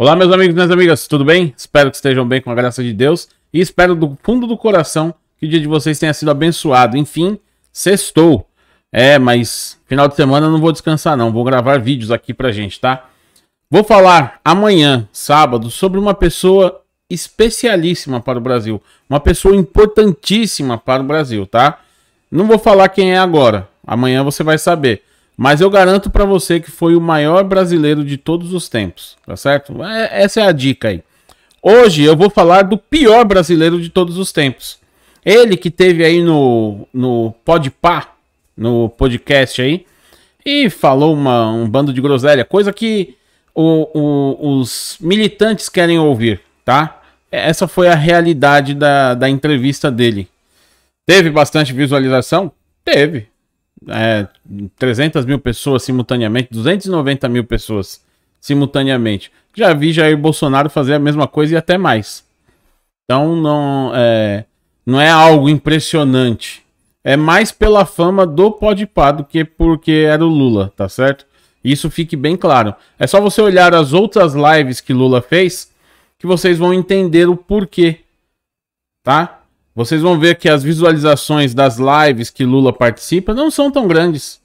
Olá, meus amigos e minhas amigas, tudo bem? Espero que estejam bem com a graça de Deus e espero do fundo do coração que o dia de vocês tenha sido abençoado. Enfim, sextou. É, mas final de semana eu não vou descansar não, vou gravar vídeos aqui pra gente, tá? Vou falar amanhã, sábado, sobre uma pessoa especialíssima para o Brasil, uma pessoa importantíssima para o Brasil, tá? Não vou falar quem é agora, amanhã você vai saber. Mas eu garanto para você que foi o maior brasileiro de todos os tempos, tá certo? É, essa é a dica aí. Hoje eu vou falar do pior brasileiro de todos os tempos. Ele que teve aí no, no Podpah, no podcast aí, e falou uma, um bando de groselha, coisa que o, o, os militantes querem ouvir, tá? Essa foi a realidade da, da entrevista dele. Teve bastante visualização? Teve, é, 300 mil pessoas simultaneamente, 290 mil pessoas simultaneamente. Já vi Jair Bolsonaro fazer a mesma coisa e até mais. Então não é, não é algo impressionante. É mais pela fama do Podpah do que porque era o Lula, tá certo? Isso fique bem claro. É só você olhar as outras lives que Lula fez que vocês vão entender o porquê, tá? Vocês vão ver que as visualizações das lives que Lula participa não são tão grandes.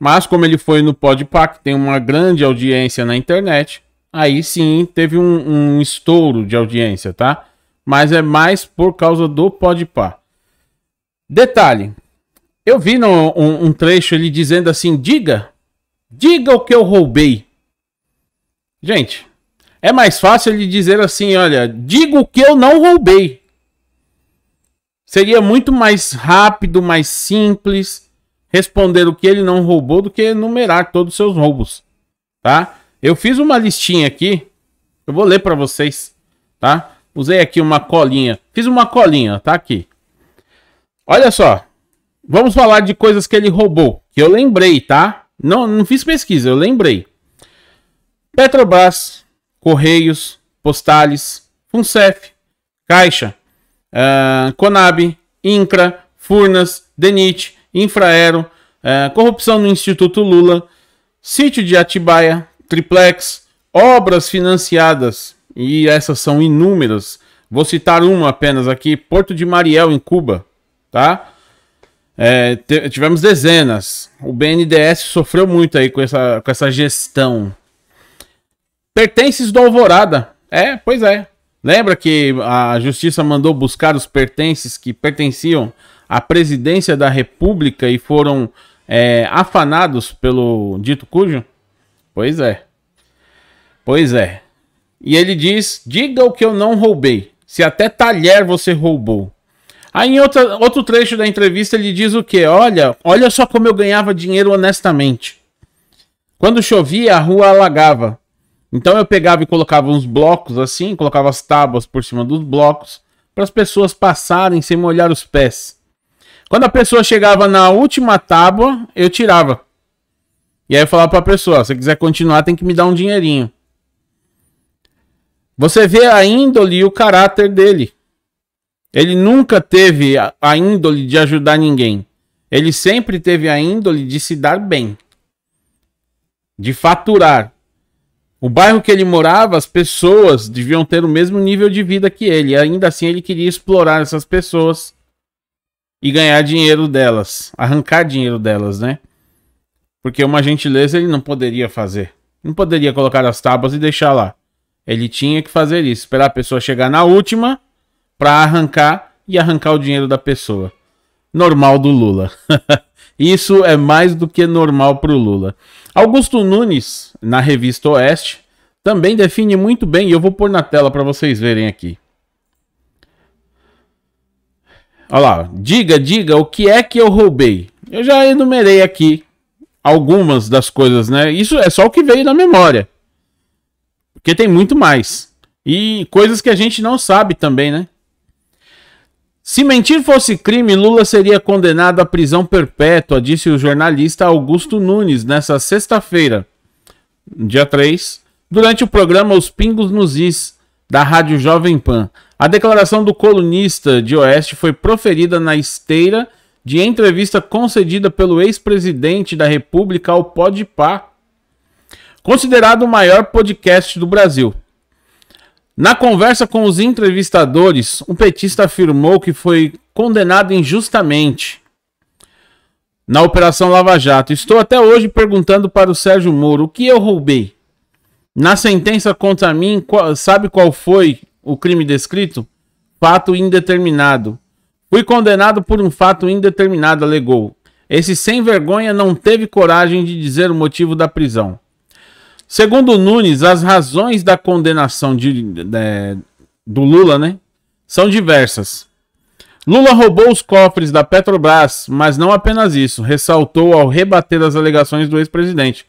Mas como ele foi no Podpac, que tem uma grande audiência na internet, aí sim teve um, um, estouro de audiência, tá? Mas é mais por causa do Podpac. Detalhe, eu vi no, um, um trecho ele dizendo assim, diga, diga o que eu roubei. Gente, é mais fácil ele dizer assim, olha, diga o que eu não roubei. Seria muito mais rápido, mais simples responder o que ele não roubou do que enumerar todos os seus roubos, tá? Eu fiz uma listinha aqui, eu vou ler para vocês, tá? Usei aqui uma colinha, fiz uma colinha, tá aqui. Olha só, vamos falar de coisas que ele roubou, que eu lembrei, tá? Não, não fiz pesquisa, eu lembrei. Petrobras, Correios, Postales, Funcef, Caixa, uh, Conab, INCRA, Furnas, DENIT, Infraero, uh, corrupção no Instituto Lula, sítio de Atibaia, Triplex, obras financiadas, e essas são inúmeras. Vou citar uma apenas aqui, Porto de Mariel, em Cuba, tá? É, tivemos dezenas. O BNDES sofreu muito aí com essa, com essa gestão. Pertences do Alvorada. É, pois é. Lembra que a justiça mandou buscar os pertences que pertenciam à presidência da República e foram é, afanados pelo dito cujo? Pois é. Pois é. E ele diz: diga o que eu não roubei, se até talher você roubou. Aí em outra, outro trecho da entrevista ele diz o quê? Olha, olha só como eu ganhava dinheiro honestamente. Quando chovia, a rua alagava. Então eu pegava e colocava uns blocos assim, colocava as tábuas por cima dos blocos para as pessoas passarem sem molhar os pés. Quando a pessoa chegava na última tábua, eu tirava. E aí eu falava para a pessoa, se quiser continuar, tem que me dar um dinheirinho. Você vê a índole e o caráter dele. Ele nunca teve a índole de ajudar ninguém. Ele sempre teve a índole de se dar bem, de faturar, o bairro que ele morava, as pessoas deviam ter o mesmo nível de vida que ele. Ainda assim, ele queria explorar essas pessoas e ganhar dinheiro delas, arrancar dinheiro delas, né? Porque uma gentileza ele não poderia fazer. Não poderia colocar as tábuas e deixar lá. Ele tinha que fazer isso, esperar a pessoa chegar na última para arrancar e arrancar o dinheiro da pessoa. Normal do Lula. Isso é mais do que normal para o Lula. Augusto Nunes, na revista Oeste, também define muito bem, e eu vou pôr na tela para vocês verem aqui. Olha lá, diga, diga o que é que eu roubei. Eu já enumerei aqui algumas das coisas, né? Isso é só o que veio na memória. Porque tem muito mais. E coisas que a gente não sabe também, né? Se mentir fosse crime, Lula seria condenado à prisão perpétua, disse o jornalista Augusto Nunes nessa sexta-feira, dia 3, durante o programa Os Pingos nos Is, da Rádio Jovem Pan. A declaração do colunista de Oeste foi proferida na esteira de entrevista concedida pelo ex-presidente da República ao Podpah, considerado o maior podcast do Brasil. Na conversa com os entrevistadores, um petista afirmou que foi condenado injustamente na Operação Lava Jato. Estou até hoje perguntando para o Sérgio Moro o que eu roubei. Na sentença contra mim, qual, sabe qual foi o crime descrito? Fato indeterminado. Fui condenado por um fato indeterminado, alegou. Esse sem vergonha não teve coragem de dizer o motivo da prisão. Segundo Nunes, as razões da condenação de, de, do Lula né, são diversas. Lula roubou os cofres da Petrobras, mas não apenas isso, ressaltou ao rebater as alegações do ex-presidente.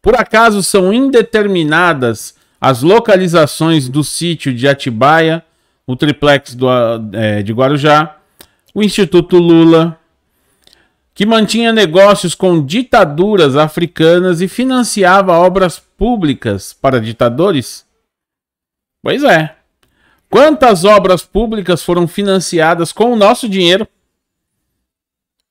Por acaso são indeterminadas as localizações do sítio de Atibaia, o triplex do, é, de Guarujá, o Instituto Lula, que mantinha negócios com ditaduras africanas e financiava obras públicas para ditadores? Pois é. Quantas obras públicas foram financiadas com o nosso dinheiro?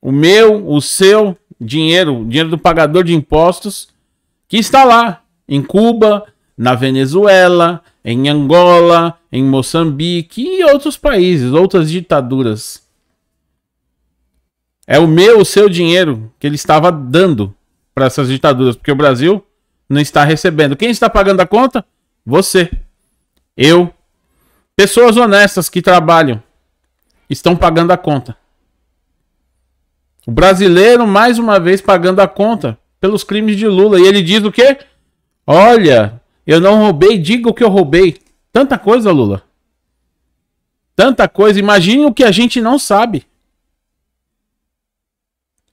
O meu, o seu dinheiro, o dinheiro do pagador de impostos, que está lá em Cuba, na Venezuela, em Angola, em Moçambique e outros países, outras ditaduras. É o meu, o seu dinheiro que ele estava dando para essas ditaduras, porque o Brasil não está recebendo. Quem está pagando a conta? Você. Eu. Pessoas honestas que trabalham estão pagando a conta. O brasileiro, mais uma vez, pagando a conta pelos crimes de Lula. E ele diz o quê? Olha, eu não roubei, diga o que eu roubei. Tanta coisa, Lula. Tanta coisa. Imagine o que a gente não sabe.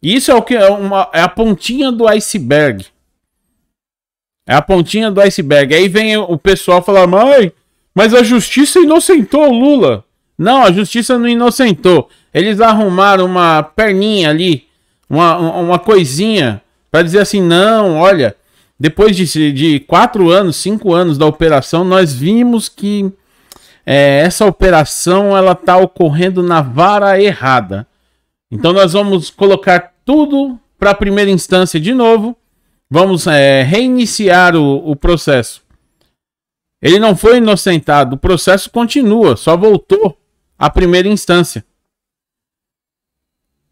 Isso é o que é, uma, é a pontinha do iceberg. É a pontinha do iceberg. Aí vem o pessoal falar, mãe, mas a justiça inocentou o Lula. Não, a justiça não inocentou. Eles arrumaram uma perninha ali, uma, uma coisinha, para dizer assim: não, olha, depois de, de quatro anos, cinco anos da operação, nós vimos que é, essa operação ela tá ocorrendo na vara errada. Então nós vamos colocar tudo para a primeira instância de novo Vamos é, reiniciar o, o processo. Ele não foi inocentado, o processo continua, só voltou à primeira instância.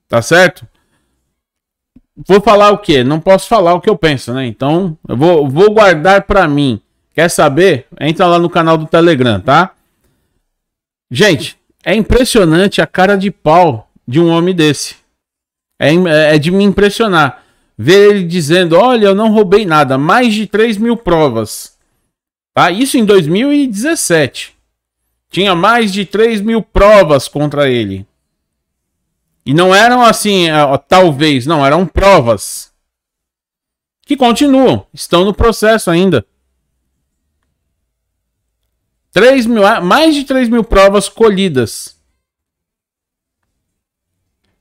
Tá certo? Vou falar o que? Não posso falar o que eu penso, né? Então, eu vou, vou guardar para mim. Quer saber? Entra lá no canal do Telegram, tá? Gente, é impressionante a cara de pau de um homem desse. É, é de me impressionar ver ele dizendo: Olha, eu não roubei nada, mais de 3 mil provas. Tá? Isso em 2017. Tinha mais de 3 mil provas contra ele. E não eram assim, é, ó, talvez, não, eram provas. Que continuam, estão no processo ainda. 3 mil, ah, mais de 3 mil provas colhidas.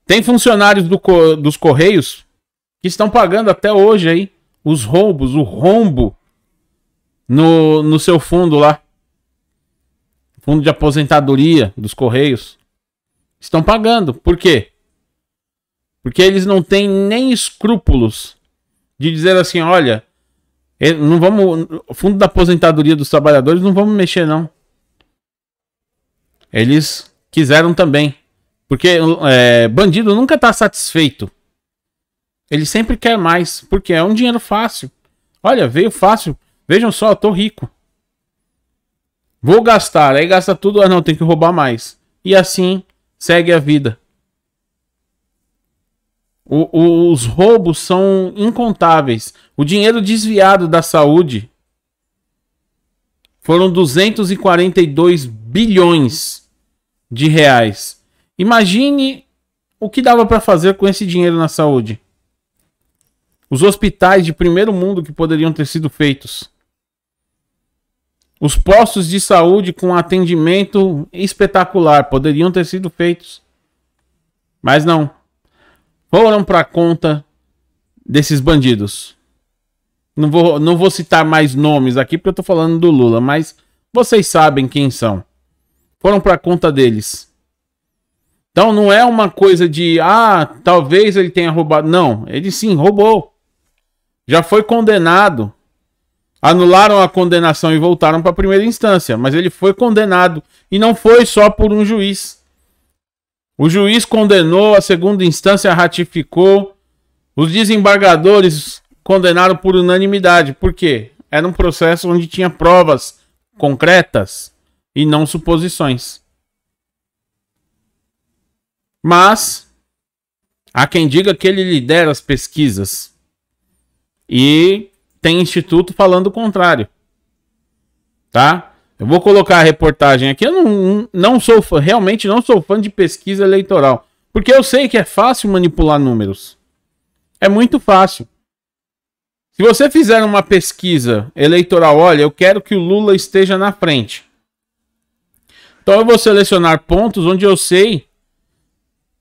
Tem funcionários do, dos Correios que estão pagando até hoje aí os roubos, o rombo no, no seu fundo lá. Fundo de aposentadoria dos Correios. Estão pagando. Por quê? Porque eles não têm nem escrúpulos de dizer assim, olha, não vamos, o fundo da aposentadoria dos trabalhadores não vamos mexer não. Eles quiseram também, porque é, bandido nunca está satisfeito ele sempre quer mais, porque é um dinheiro fácil. Olha, veio fácil. Vejam só, eu tô rico. Vou gastar, aí gasta tudo, ah não, tem que roubar mais. E assim segue a vida. O, o, os roubos são incontáveis. O dinheiro desviado da saúde foram 242 bilhões de reais. Imagine o que dava para fazer com esse dinheiro na saúde. Os hospitais de primeiro mundo que poderiam ter sido feitos. Os postos de saúde com atendimento espetacular poderiam ter sido feitos. Mas não. Foram para conta desses bandidos. Não vou, não vou citar mais nomes aqui porque eu tô falando do Lula, mas vocês sabem quem são. Foram para conta deles. Então não é uma coisa de ah, talvez ele tenha roubado. Não, ele sim roubou já foi condenado. Anularam a condenação e voltaram para a primeira instância, mas ele foi condenado e não foi só por um juiz. O juiz condenou, a segunda instância ratificou, os desembargadores condenaram por unanimidade. Por quê? Era um processo onde tinha provas concretas e não suposições. Mas há quem diga que ele lidera as pesquisas. E tem instituto falando o contrário. Tá? Eu vou colocar a reportagem aqui. Eu não, não sou fã, realmente não sou fã de pesquisa eleitoral. Porque eu sei que é fácil manipular números. É muito fácil. Se você fizer uma pesquisa eleitoral, olha, eu quero que o Lula esteja na frente. Então eu vou selecionar pontos onde eu sei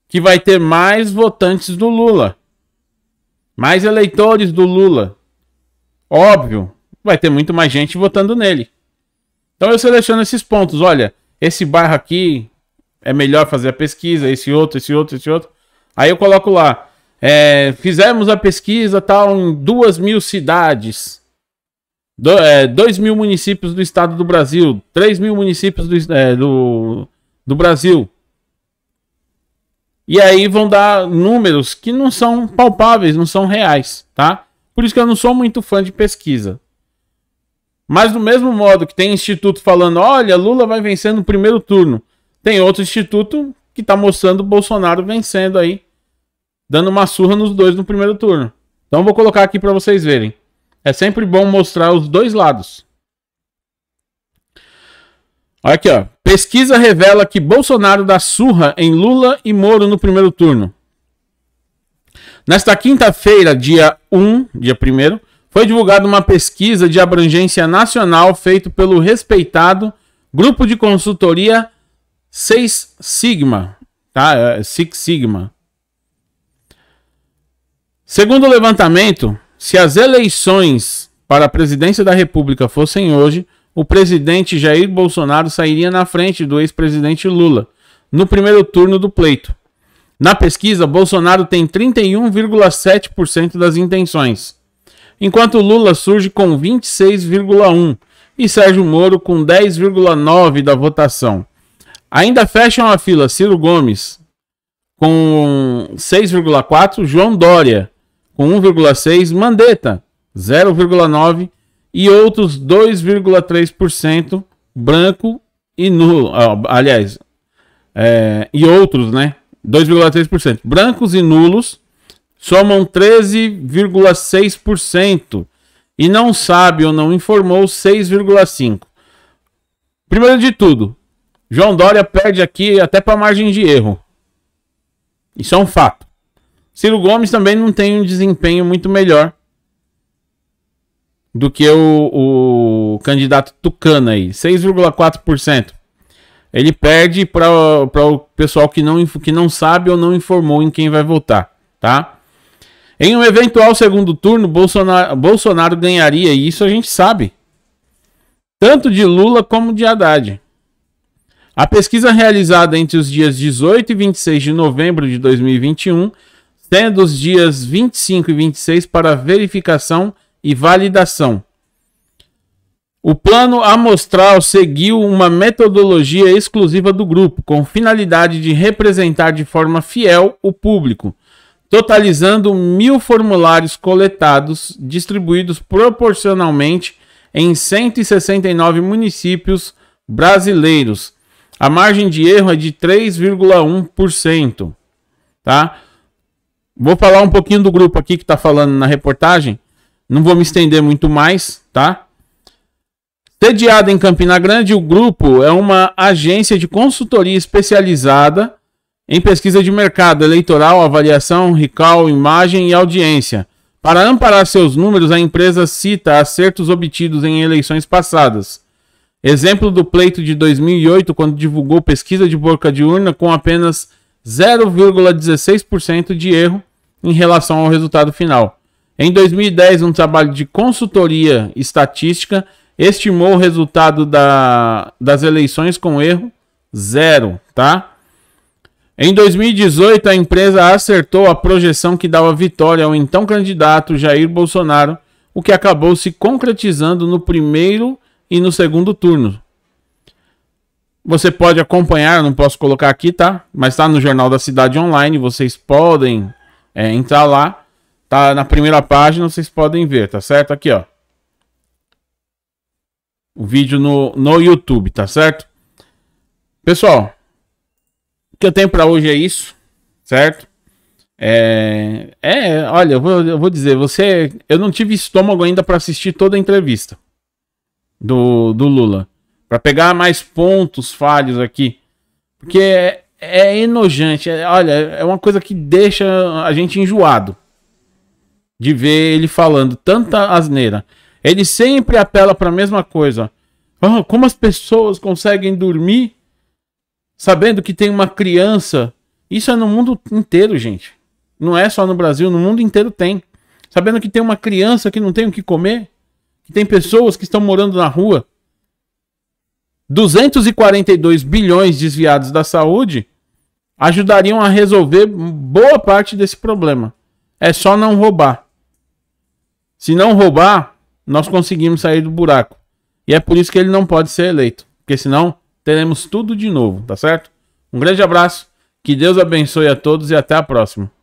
que vai ter mais votantes do Lula mais eleitores do Lula. Óbvio, vai ter muito mais gente votando nele. Então eu seleciono esses pontos. Olha, esse bairro aqui é melhor fazer a pesquisa, esse outro, esse outro, esse outro. Aí eu coloco lá. É, fizemos a pesquisa tal tá em duas mil cidades, do, é, dois mil municípios do estado do Brasil, três mil municípios do, é, do, do Brasil. E aí vão dar números que não são palpáveis, não são reais, tá? Por isso que eu não sou muito fã de pesquisa. Mas do mesmo modo que tem instituto falando, olha, Lula vai vencer no primeiro turno, tem outro instituto que tá mostrando Bolsonaro vencendo aí, dando uma surra nos dois no primeiro turno. Então vou colocar aqui para vocês verem. É sempre bom mostrar os dois lados. Olha aqui, ó. Pesquisa revela que Bolsonaro dá surra em Lula e Moro no primeiro turno. Nesta quinta-feira, dia 1, dia 1 foi divulgada uma pesquisa de abrangência nacional feita pelo respeitado grupo de consultoria 6 Sigma, tá? É, é Six Sigma. Segundo o levantamento, se as eleições para a presidência da República fossem hoje, o presidente Jair Bolsonaro sairia na frente do ex-presidente Lula no primeiro turno do pleito. Na pesquisa, Bolsonaro tem 31,7% das intenções, enquanto Lula surge com 26,1% e Sérgio Moro com 10,9% da votação. Ainda fecham a fila Ciro Gomes com 6,4%, João Dória com 1,6%, Mandetta 0,9% e outros 2,3% branco e nulo. Ah, aliás, é, e outros, né? 2,3%. Brancos e nulos somam 13,6% e não sabe ou não informou 6,5%. Primeiro de tudo, João Dória perde aqui até para margem de erro. Isso é um fato. Ciro Gomes também não tem um desempenho muito melhor do que o, o candidato Tucano aí, 6,4%. Ele perde para o pessoal que não, que não sabe ou não informou em quem vai votar, tá? Em um eventual segundo turno, Bolsonaro, Bolsonaro ganharia, e isso a gente sabe, tanto de Lula como de Haddad. A pesquisa realizada entre os dias 18 e 26 de novembro de 2021, sendo os dias 25 e 26 para verificação e validação. O plano amostral seguiu uma metodologia exclusiva do grupo, com finalidade de representar de forma fiel o público, totalizando mil formulários coletados, distribuídos proporcionalmente em 169 municípios brasileiros. A margem de erro é de 3,1%. Tá? Vou falar um pouquinho do grupo aqui que está falando na reportagem. Não vou me estender muito mais, tá? Sediado em Campina Grande, o grupo é uma agência de consultoria especializada em pesquisa de mercado eleitoral, avaliação, recall, imagem e audiência. Para amparar seus números, a empresa cita acertos obtidos em eleições passadas. Exemplo do pleito de 2008, quando divulgou pesquisa de boca de urna com apenas 0,16% de erro em relação ao resultado final. Em 2010, um trabalho de consultoria estatística estimou o resultado da, das eleições com erro zero, tá? Em 2018, a empresa acertou a projeção que dava vitória ao então candidato Jair Bolsonaro, o que acabou se concretizando no primeiro e no segundo turno. Você pode acompanhar, não posso colocar aqui, tá? Mas está no Jornal da Cidade Online, vocês podem é, entrar lá. Tá na primeira página, vocês podem ver, tá certo? Aqui, ó. O vídeo no, no YouTube, tá certo? Pessoal, o que eu tenho para hoje é isso, certo? É, é olha, eu vou, eu vou dizer, você, eu não tive estômago ainda para assistir toda a entrevista do, do Lula, para pegar mais pontos falhos aqui, porque é, é enojante, é, olha, é uma coisa que deixa a gente enjoado de ver ele falando tanta asneira. Ele sempre apela para a mesma coisa. Oh, como as pessoas conseguem dormir sabendo que tem uma criança? Isso é no mundo inteiro, gente. Não é só no Brasil, no mundo inteiro tem. Sabendo que tem uma criança que não tem o que comer, que tem pessoas que estão morando na rua. 242 bilhões desviados da saúde ajudariam a resolver boa parte desse problema. É só não roubar. Se não roubar, nós conseguimos sair do buraco. E é por isso que ele não pode ser eleito, porque senão teremos tudo de novo, tá certo? Um grande abraço, que Deus abençoe a todos e até a próxima.